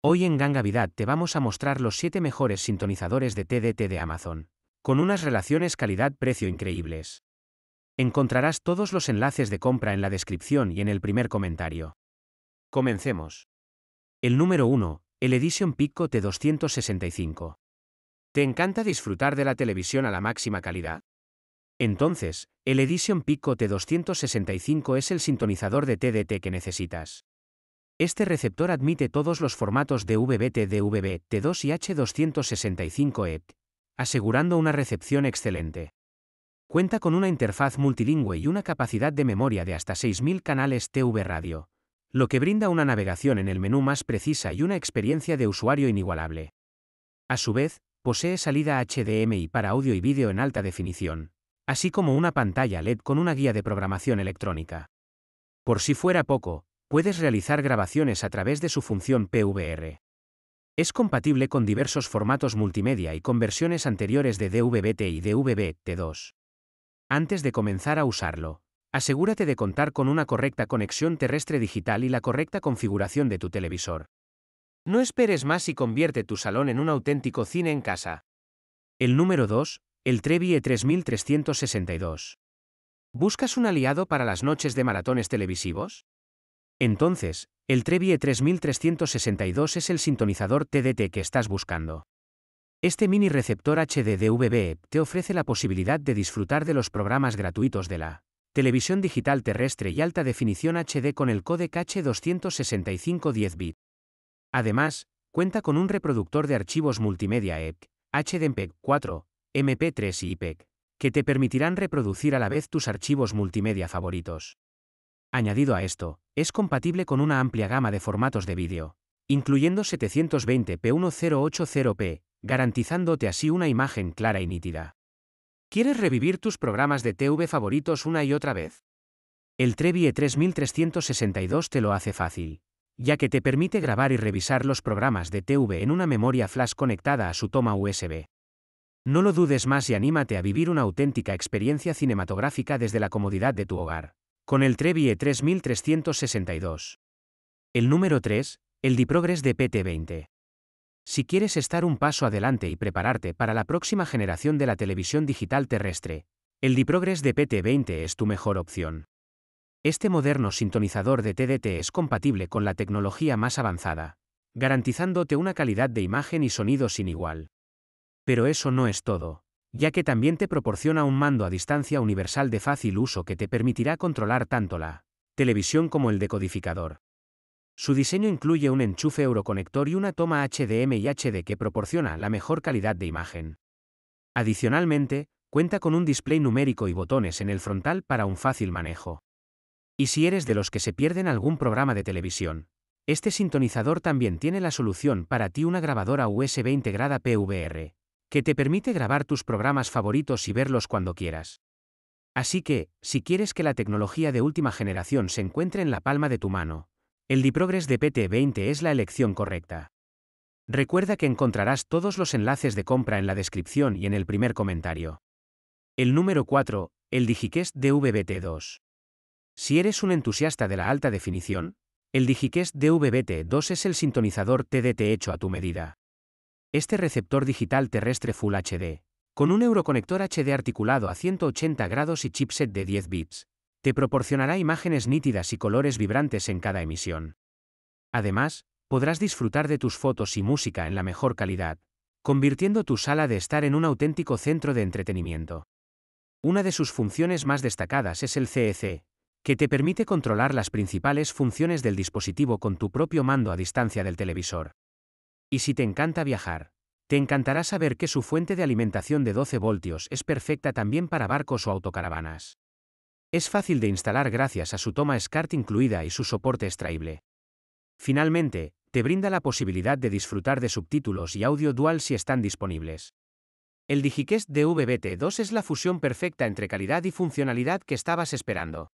Hoy en Gangavidad te vamos a mostrar los 7 mejores sintonizadores de TDT de Amazon, con unas relaciones calidad-precio increíbles. Encontrarás todos los enlaces de compra en la descripción y en el primer comentario. Comencemos. El número 1, el Edition Pico T265. ¿Te encanta disfrutar de la televisión a la máxima calidad? Entonces, el Edition Pico T265 es el sintonizador de TDT que necesitas. Este receptor admite todos los formatos DVB-T, DVB, T2 y H265E, asegurando una recepción excelente. Cuenta con una interfaz multilingüe y una capacidad de memoria de hasta 6.000 canales TV radio, lo que brinda una navegación en el menú más precisa y una experiencia de usuario inigualable. A su vez, posee salida HDMI para audio y vídeo en alta definición, así como una pantalla LED con una guía de programación electrónica. Por si fuera poco, puedes realizar grabaciones a través de su función PVR. Es compatible con diversos formatos multimedia y con versiones anteriores de DVB-T y DVB-T2. Antes de comenzar a usarlo, asegúrate de contar con una correcta conexión terrestre digital y la correcta configuración de tu televisor. No esperes más y convierte tu salón en un auténtico cine en casa. El número 2, el Trevi E3362. ¿Buscas un aliado para las noches de maratones televisivos? Entonces, el Trevie 3362 es el sintonizador TDT que estás buscando. Este mini receptor HD DVB te ofrece la posibilidad de disfrutar de los programas gratuitos de la televisión digital terrestre y alta definición HD con el codec H265 bit. Además, cuenta con un reproductor de archivos multimedia EPC, HDMPEG 4, MP3 y IPEG, que te permitirán reproducir a la vez tus archivos multimedia favoritos. Añadido a esto, es compatible con una amplia gama de formatos de vídeo, incluyendo 720p1080p, garantizándote así una imagen clara y nítida. ¿Quieres revivir tus programas de TV favoritos una y otra vez? El Trevi E3362 te lo hace fácil, ya que te permite grabar y revisar los programas de TV en una memoria flash conectada a su toma USB. No lo dudes más y anímate a vivir una auténtica experiencia cinematográfica desde la comodidad de tu hogar con el e 3362. El número 3, el Diprogress de PT20. Si quieres estar un paso adelante y prepararte para la próxima generación de la televisión digital terrestre, el Diprogress de PT20 es tu mejor opción. Este moderno sintonizador de TDT es compatible con la tecnología más avanzada, garantizándote una calidad de imagen y sonido sin igual. Pero eso no es todo ya que también te proporciona un mando a distancia universal de fácil uso que te permitirá controlar tanto la televisión como el decodificador. Su diseño incluye un enchufe euroconector y una toma HDMI HD que proporciona la mejor calidad de imagen. Adicionalmente, cuenta con un display numérico y botones en el frontal para un fácil manejo. Y si eres de los que se pierden algún programa de televisión, este sintonizador también tiene la solución para ti una grabadora USB integrada PVR, que te permite grabar tus programas favoritos y verlos cuando quieras. Así que, si quieres que la tecnología de última generación se encuentre en la palma de tu mano, el DiProgress de 20 es la elección correcta. Recuerda que encontrarás todos los enlaces de compra en la descripción y en el primer comentario. El número 4, el DigiCast DVB-T2. Si eres un entusiasta de la alta definición, el DigiCast DVB-T2 es el sintonizador TDT hecho a tu medida. Este receptor digital terrestre Full HD, con un euroconector HD articulado a 180 grados y chipset de 10 bits, te proporcionará imágenes nítidas y colores vibrantes en cada emisión. Además, podrás disfrutar de tus fotos y música en la mejor calidad, convirtiendo tu sala de estar en un auténtico centro de entretenimiento. Una de sus funciones más destacadas es el CEC, e que te permite controlar las principales funciones del dispositivo con tu propio mando a distancia del televisor. Y si te encanta viajar, te encantará saber que su fuente de alimentación de 12 voltios es perfecta también para barcos o autocaravanas. Es fácil de instalar gracias a su toma SCART incluida y su soporte extraíble. Finalmente, te brinda la posibilidad de disfrutar de subtítulos y audio dual si están disponibles. El Digicast DVB-T2 es la fusión perfecta entre calidad y funcionalidad que estabas esperando.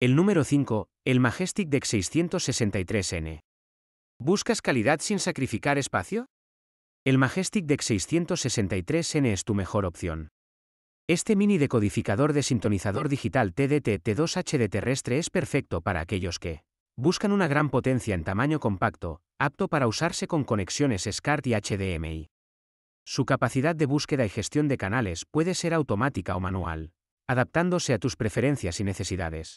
El número 5, el Majestic DEC 663N. ¿Buscas calidad sin sacrificar espacio? El Majestic DEC 663N es tu mejor opción. Este mini decodificador de sintonizador digital TDT-T2HD terrestre es perfecto para aquellos que buscan una gran potencia en tamaño compacto, apto para usarse con conexiones SCART y HDMI. Su capacidad de búsqueda y gestión de canales puede ser automática o manual, adaptándose a tus preferencias y necesidades.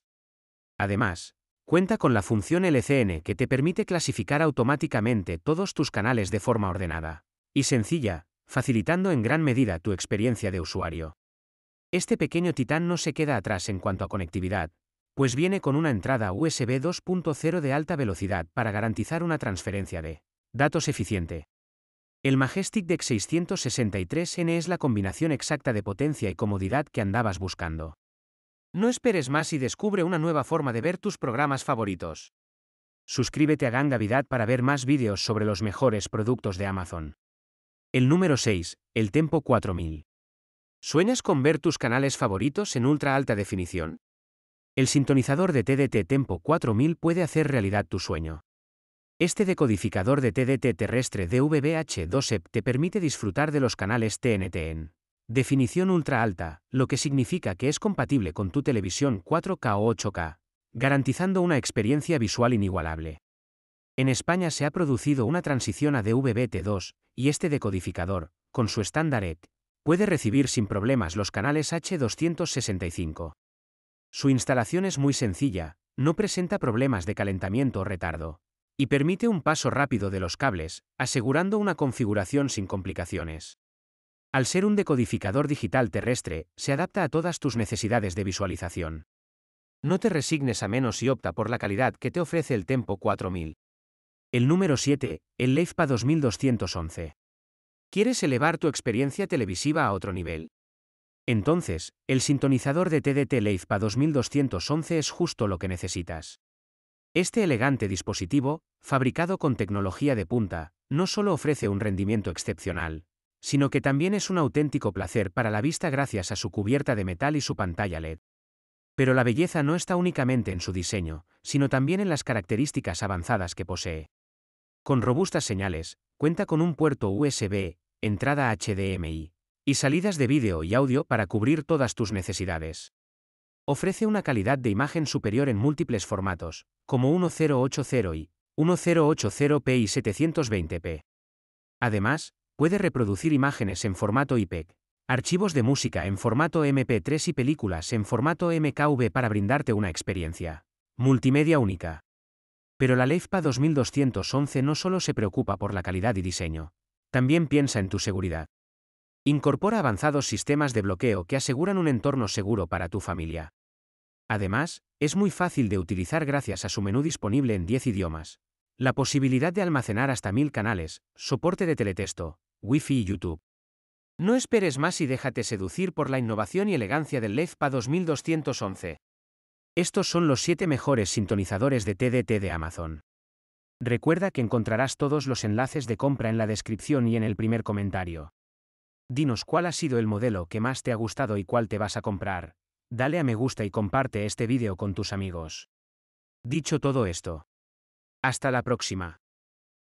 Además, Cuenta con la función LCN que te permite clasificar automáticamente todos tus canales de forma ordenada y sencilla, facilitando en gran medida tu experiencia de usuario. Este pequeño titán no se queda atrás en cuanto a conectividad, pues viene con una entrada USB 2.0 de alta velocidad para garantizar una transferencia de datos eficiente. El Majestic Deck 663N es la combinación exacta de potencia y comodidad que andabas buscando. No esperes más y descubre una nueva forma de ver tus programas favoritos. Suscríbete a Gangavidad para ver más vídeos sobre los mejores productos de Amazon. El número 6, el Tempo 4000. ¿Sueñas con ver tus canales favoritos en ultra alta definición? El sintonizador de TDT Tempo 4000 puede hacer realidad tu sueño. Este decodificador de TDT terrestre DVB-H2EP te permite disfrutar de los canales TNTN. Definición ultra alta, lo que significa que es compatible con tu televisión 4K o 8K, garantizando una experiencia visual inigualable. En España se ha producido una transición a DVB-T2, y este decodificador, con su estándar ET, puede recibir sin problemas los canales H265. Su instalación es muy sencilla, no presenta problemas de calentamiento o retardo, y permite un paso rápido de los cables, asegurando una configuración sin complicaciones. Al ser un decodificador digital terrestre, se adapta a todas tus necesidades de visualización. No te resignes a menos y opta por la calidad que te ofrece el Tempo 4000. El número 7, el LeifPA 2211. ¿Quieres elevar tu experiencia televisiva a otro nivel? Entonces, el sintonizador de TDT LeifPA 2211 es justo lo que necesitas. Este elegante dispositivo, fabricado con tecnología de punta, no solo ofrece un rendimiento excepcional, sino que también es un auténtico placer para la vista gracias a su cubierta de metal y su pantalla LED. Pero la belleza no está únicamente en su diseño, sino también en las características avanzadas que posee. Con robustas señales, cuenta con un puerto USB, entrada HDMI, y salidas de vídeo y audio para cubrir todas tus necesidades. Ofrece una calidad de imagen superior en múltiples formatos, como 1080i, 1080p y 720p. Además, puede reproducir imágenes en formato IPEC, archivos de música en formato MP3 y películas en formato MKV para brindarte una experiencia multimedia única. Pero la Leifpa 2211 no solo se preocupa por la calidad y diseño, también piensa en tu seguridad. Incorpora avanzados sistemas de bloqueo que aseguran un entorno seguro para tu familia. Además, es muy fácil de utilizar gracias a su menú disponible en 10 idiomas, la posibilidad de almacenar hasta 1000 canales, soporte de teletexto, Wi-Fi y YouTube. No esperes más y déjate seducir por la innovación y elegancia del LEFPA 2211. Estos son los 7 mejores sintonizadores de TDT de Amazon. Recuerda que encontrarás todos los enlaces de compra en la descripción y en el primer comentario. Dinos cuál ha sido el modelo que más te ha gustado y cuál te vas a comprar. Dale a me gusta y comparte este vídeo con tus amigos. Dicho todo esto. Hasta la próxima.